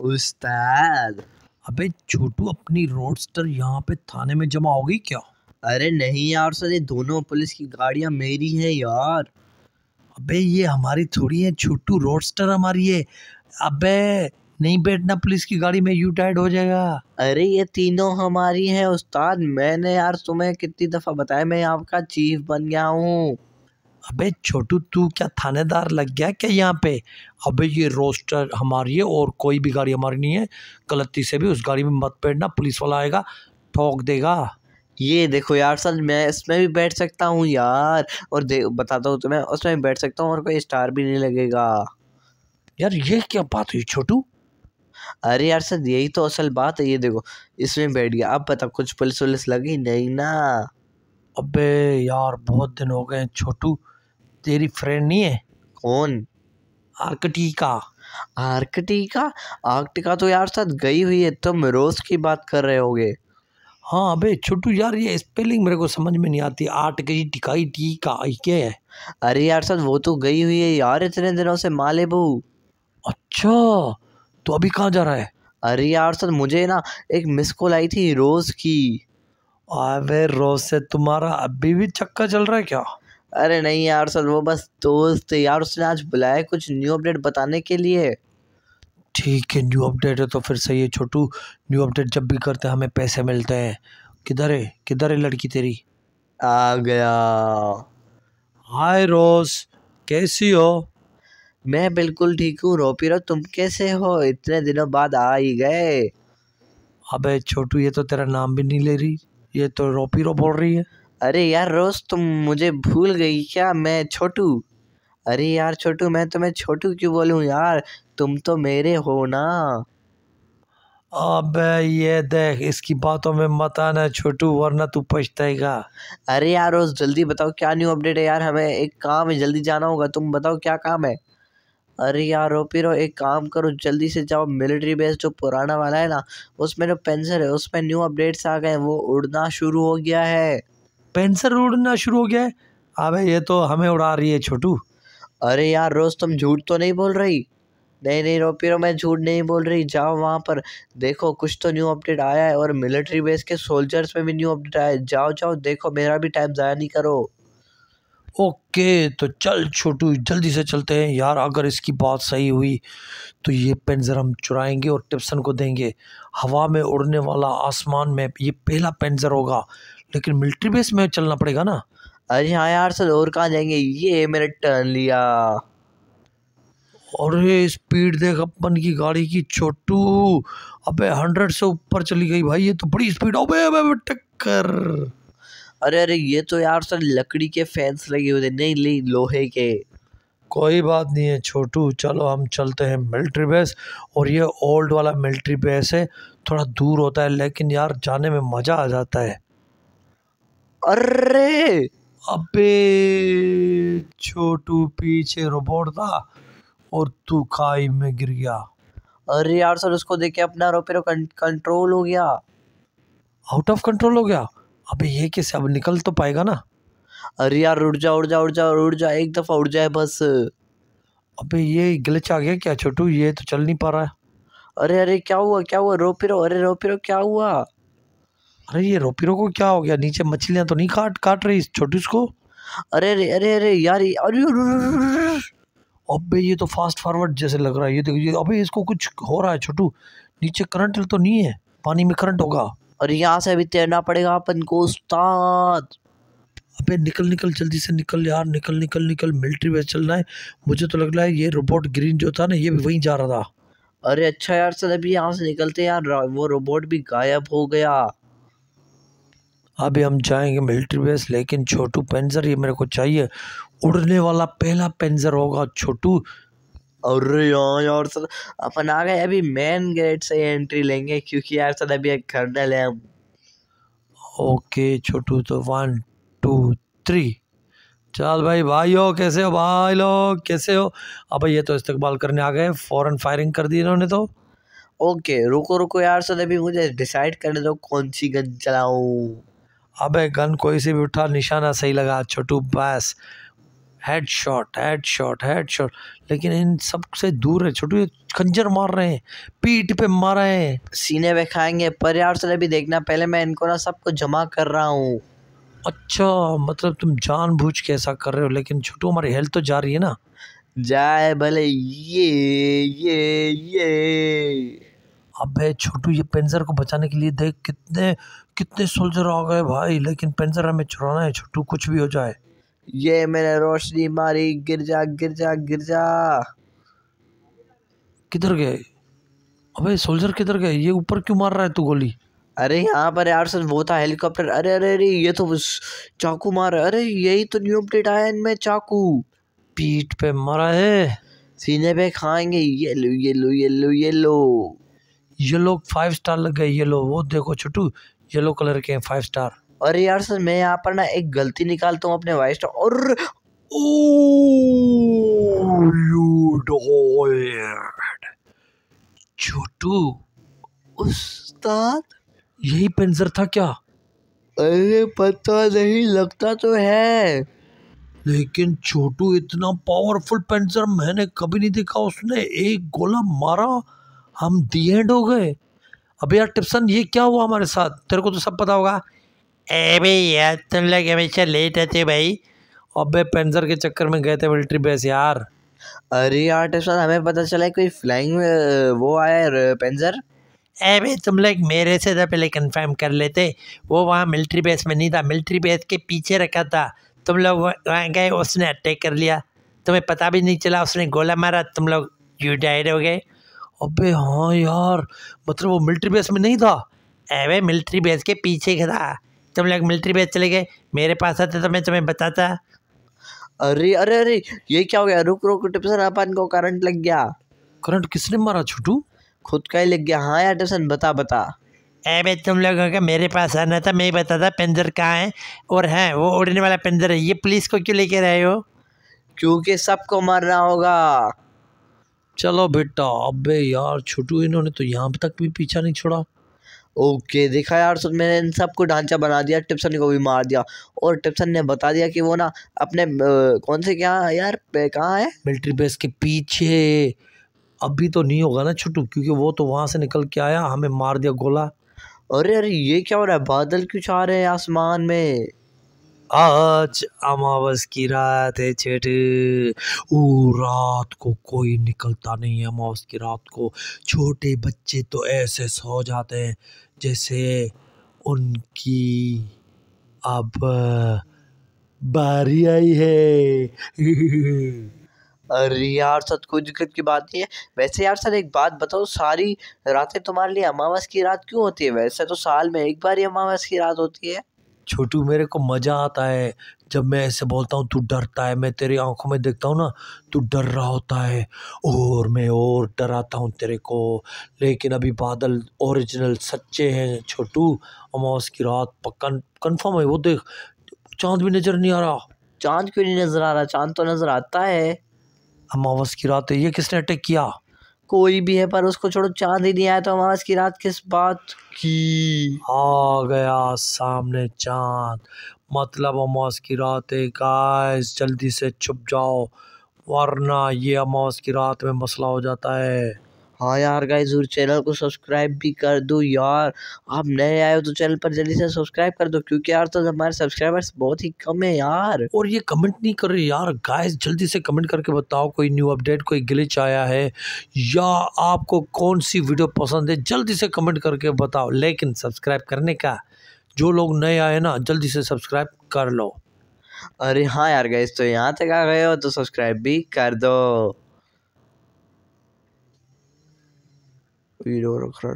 उस्ताद अबे छोटू अपनी रोडस्टर यहाँ पे थाने में जमा हो गई क्या अरे नहीं यार सर ये दोनों पुलिस की गाड़ियाँ मेरी हैं यार अबे ये हमारी थोड़ी है छोटू रोडस्टर हमारी है अबे नहीं बैठना पुलिस की गाड़ी में यू टाइड हो जाएगा अरे ये तीनों हमारी हैं उस्ताद मैंने यार तुम्हें कितनी दफ़ा बताया मैं आपका चीफ बन गया हूँ अबे छोटू तू क्या थानेदार लग गया क्या यहाँ पे अबे ये रोस्टर हमारी है और कोई भी गाड़ी हमारी नहीं है गलती से भी उस गाड़ी में मत बैठना पुलिस वाला आएगा ठोक देगा ये देखो यार सर मैं इसमें भी बैठ सकता हूँ यार और दे बताता हूँ तुम्हें उसमें भी बैठ सकता हूँ और कोई स्टार भी नहीं लगेगा यार ये क्या बात हुई छोटू अरे यार सर यही तो असल बात है ये देखो इसमें बैठ गया अब पता कुछ पुलिस वुलिस लगी नहीं ना अबे यार बहुत दिन हो गए छोटू तेरी फ्रेंड नहीं है कौन आर्कटिका आर्कटिका आर्कटिका तो यार साथ गई हुई है तुम रोज़ की बात कर रहे होगे हाँ अबे छोटू यार ये स्पेलिंग मेरे को समझ में नहीं आती आठ जी टिकाई टीका क्या है अरे यार साथ वो तो गई हुई है यार इतने दिनों से माले बहू अच्छा तो अभी कहाँ जा रहा है अरे यार सर मुझे ना एक मिस कॉल आई थी रोज़ की अरे रोज़ से तुम्हारा अभी भी चक्का चल रहा है क्या अरे नहीं यार सर वो बस दोस्त यार उसने आज बुलाया कुछ न्यू अपडेट बताने के लिए ठीक है न्यू अपडेट है तो फिर सही है छोटू न्यू अपडेट जब भी करते हैं हमें पैसे मिलते हैं किधर है किधर है लड़की तेरी आ गया हाय रोज कैसी हो मैं बिल्कुल ठीक हूँ रोपी रो तुम कैसे हो इतने दिनों बाद आ ही गए अबे छोटू ये तो तेरा नाम भी नहीं ले रही ये तो रोपी रो बोल रही है अरे यार रोज़ तुम मुझे भूल गई क्या मैं छोटू अरे यार छोटू मैं तुम्हें छोटू क्यों बोलूँ यार तुम तो मेरे हो ना अब ये देख इसकी बातों में मत आना छोटू वरना तू पछताएगा अरे यार रोज़ जल्दी बताओ क्या न्यू अपडेट है यार हमें एक काम है जल्दी जाना होगा तुम बताओ क्या काम है अरे यार रो पी रो एक काम करो जल्दी से जाओ मिलिट्री बेस जो पुराना वाला है ना उसमें जो पेंसर है उसमें न्यू अपडेट्स आ गए हैं वो उड़ना शुरू हो गया है पेंसर उड़ना शुरू हो गया है अबे ये तो हमें उड़ा रही है छोटू अरे यार रोज़ तुम झूठ तो नहीं बोल रही नहीं नहीं रोपीरो मैं झूठ नहीं बोल रही जाओ वहाँ पर देखो कुछ तो न्यू अपडेट आया है और मिलिट्री बेस के सोल्जर्स में भी न्यू अपडेट आया है जाओ जाओ देखो मेरा भी टाइम ज़ाया नहीं करो ओके तो चल छोटू जल्दी से चलते हैं यार अगर इसकी बात सही हुई तो ये पेंजर हम चुराएंगे और टिप्सन को देंगे हवा में उड़ने वाला आसमान में ये पहला पेंजर होगा लेकिन मिलिट्री बेस में चलना पड़ेगा ना अरे हाँ यार सर और कहाँ जाएंगे ये मैंने टर्न लिया अरे स्पीड देख अपन की गाड़ी की छोटू अबे हंड्रेड से ऊपर चली गई भाई ये तो बड़ी स्पीड अबे अबे, अबे टक्कर अरे अरे ये तो यार सर लकड़ी के फैंस लगे हुए थे नहीं ली लोहे के कोई बात नहीं है छोटू चलो हम चलते हैं मिलिट्री बेस और ये ओल्ड वाला मिलिट्री बेस है थोड़ा दूर होता है लेकिन यार जाने में मज़ा आ जाता है अरे अबे छोटू पीछे रोबोट था और तू खाई में गिर गया अरे यार सर उसको देख के अपना रोपेरो कंट्रोल हो गया आउट ऑफ कंट्रोल हो गया अबे ये कैसे अब निकल तो पाएगा ना अरे यार उड़ जा उड़ जा उड़ जा उड़ जा एक दफ़ा उड़ जाए बस अबे ये गिलच आ गया क्या छोटू ये तो चल नहीं पा रहा है अरे अरे क्या हुआ क्या हुआ रो पिरो अरे रो पिरो क्या हुआ अरे ये रोपीरो को क्या हो गया नीचे मछलियाँ तो नहीं काट काट रही छोटी उसको अरे अरे अरे अरे यार अरे अबे ये तो फास्ट फॉरवर्ड जैसे लग रहा है ये देखो ये अबे इसको कुछ हो रहा है छोटू नीचे करंट तो नहीं है पानी में करंट होगा और यहाँ से अभी तैरना पड़ेगा अपन को उस्ताद अबे निकल निकल जल्दी से निकल यार निकल निकल निकल मिलिट्री बेस चल रहा है मुझे तो लग रहा है ये रोबोट ग्रीन जो था ना ये भी वहीं जा रहा था अरे अच्छा यार सर अभी यहाँ से निकलते यार वो रोबोट भी गायब हो गया अभी हम जाएंगे मिलिट्री बेस लेकिन छोटू पेंजर ये मेरे को चाहिए उड़ने वाला पहला पेंजर होगा छोटू अरे यार सर अपन आ गए अभी मेन गेट से एंट्री लेंगे क्योंकि यार सर अभी एक कर्नल है हम ओके छोटू तो वन टू थ्री चल भाई भाई हो कैसे हो भाई लोग कैसे हो अब ये तो इस्तेमाल करने आ गए फ़ौरन फायरिंग कर दी इन्होंने तो ओके रुको रुको यार सर अभी मुझे डिसाइड करने दो कौन सी गन चलाऊँ अबे गन कोई से भी उठा निशाना सही लगा छोटू बस head shot head shot head shot लेकिन इन सब से दूर है छोटू ये खंजर मार रहे हैं पीठ पे मार रहे हैं सीने में खाएंगे पर यार चले भी देखना पहले मैं इनको ना सबको जमा कर रहा हूँ अच्छा मतलब तुम जान बूझ के ऐसा कर रहे हो लेकिन छोटू हमारी हेल्थ तो जा रही है ना जाए भले ये ये ये अबे छोटू ये पेंसर को बचाने के लिए देख कितने कितने सोल्जर आ गए भाई लेकिन पेंसर हमें छुड़ाना है छोटू कुछ भी हो जाए ये मैंने रोशनी मारी गिर जा गिर जा गिर जा किधर गए अबे सोल्जर किधर गए ये ऊपर क्यों मार रहा है तू गोली अरे यहाँ पर यार सर वो था हेलीकॉप्टर अरे अरे अरे ये तो चाकू मार अरे यही तो न्यू अपडेट आया इनमें चाकू पीठ पे मारा है सीने पे खाएंगे ये लो ये लो ये लो ये लो ये लोग फाइव स्टार लग गए ये वो देखो छोटू येलो कलर के फाइव स्टार अरे यार सर मैं यहाँ पर ना एक गलती निकालता हूँ अपने वाइफ स्टार और छोटू उस्ताद यही पेंसर था क्या अरे पता नहीं लगता तो है लेकिन छोटू इतना पावरफुल पेंसर मैंने कभी नहीं देखा उसने एक गोला मारा हम दी एंड हो गए अबे यार टिप्सन ये क्या हुआ हमारे साथ तेरे को तो सब पता होगा भाई यार तुम लोग हमेशा लेट रहते भाई अबे पेंजर के चक्कर में गए थे मिलिट्री बेस यार अरे यार टिप्सन हमें पता चला कोई फ्लाइंग वो आया पेंजर पेंजर अरे तुम लोग मेरे से तो पहले कंफर्म कर लेते वो वहाँ मिलिट्री बेस में नहीं था मिलिट्री बेस के पीछे रखा था तुम लोग वहाँ गए उसने अटैक कर लिया तुम्हें पता भी नहीं चला उसने गोला मारा तुम लोग यू डाइड हो गए अबे हाँ यार मतलब वो मिलिट्री बेस में नहीं था अरे मिलिट्री बेस के पीछे था तुम लोग मिलिट्री बेस चले गए मेरे पास आते तो मैं तुम्हें बताता अरे अरे अरे ये क्या हो गया रुक रुक टिप्सन अपन को करंट लग गया करंट किसने मारा छोटू खुद का ही लग गया हाँ यार टिप्सन बता बता अरे तुम लोगों का मेरे पास आना था मैं ही बताता पेंजर कहाँ है और है वो उड़ने वाला पेंजर है ये पुलिस को क्यों लेके रहे हो क्योंकि सबको मरना होगा चलो बेटा अबे यार छोटू इन्होंने तो यहाँ तक भी पीछा नहीं छोड़ा ओके देखा यार सब मैंने इन सबको ढांचा बना दिया टिप्सन को भी मार दिया और टिप्सन ने बता दिया कि वो ना अपने आ, कौन से क्या यार कहाँ है मिलिट्री बेस के पीछे अभी तो नहीं होगा ना छोटू क्योंकि वो तो वहाँ से निकल के आया हमें मार दिया गोला अरे अरे ये क्या हो रहा है बादल क्यों छा रहे हैं आसमान में आज अमावस की रात है छठ ओ रात को कोई निकलता नहीं है अमावस की रात को छोटे बच्चे तो ऐसे सो जाते हैं जैसे उनकी अब बारी आई है अरे यार सच कोई दिक्कत की बात नहीं है वैसे यार सर एक बात बताओ सारी रातें तुम्हारे लिए अमावस की रात क्यों होती है वैसे तो साल में एक बार ही अमावस की रात होती है छोटू मेरे को मज़ा आता है जब मैं ऐसे बोलता हूँ तू डरता है मैं तेरी आंखों में देखता हूँ ना तू डर रहा होता है और मैं और डराता हूँ तेरे को लेकिन अभी बादल ओरिजिनल सच्चे हैं छोटू अमावस की रात पक्का कन्फर्म है वो देख चांद भी नज़र नहीं आ रहा चांद क्यों नहीं नज़र आ रहा चांद तो नज़र आता है अमावस की रात है ये किसने अटैक किया कोई भी है पर उसको छोड़ो चांद ही नहीं आया तो अमावस की रात किस बात की आ गया सामने चांद मतलब अमावस की रात है आज जल्दी से छुप जाओ वरना ये अमावस की रात में मसला हो जाता है हाँ यार गाइज और चैनल को सब्सक्राइब भी कर दो यार आप नए आए हो तो चैनल पर जल्दी से सब्सक्राइब कर दो क्योंकि यार तो हमारे सब्सक्राइबर्स बहुत ही कम है यार और ये कमेंट नहीं कर रहे यार गाइज जल्दी से कमेंट करके बताओ कोई न्यू अपडेट कोई ग्लिच आया है या आपको कौन सी वीडियो पसंद है जल्दी से कमेंट करके बताओ लेकिन सब्सक्राइब करने का जो लोग नए आए ना जल्दी से सब्सक्राइब कर लो अरे हाँ यार गाइज तो यहाँ तक आ गए हो तो सब्सक्राइब भी कर दो видео रख रहा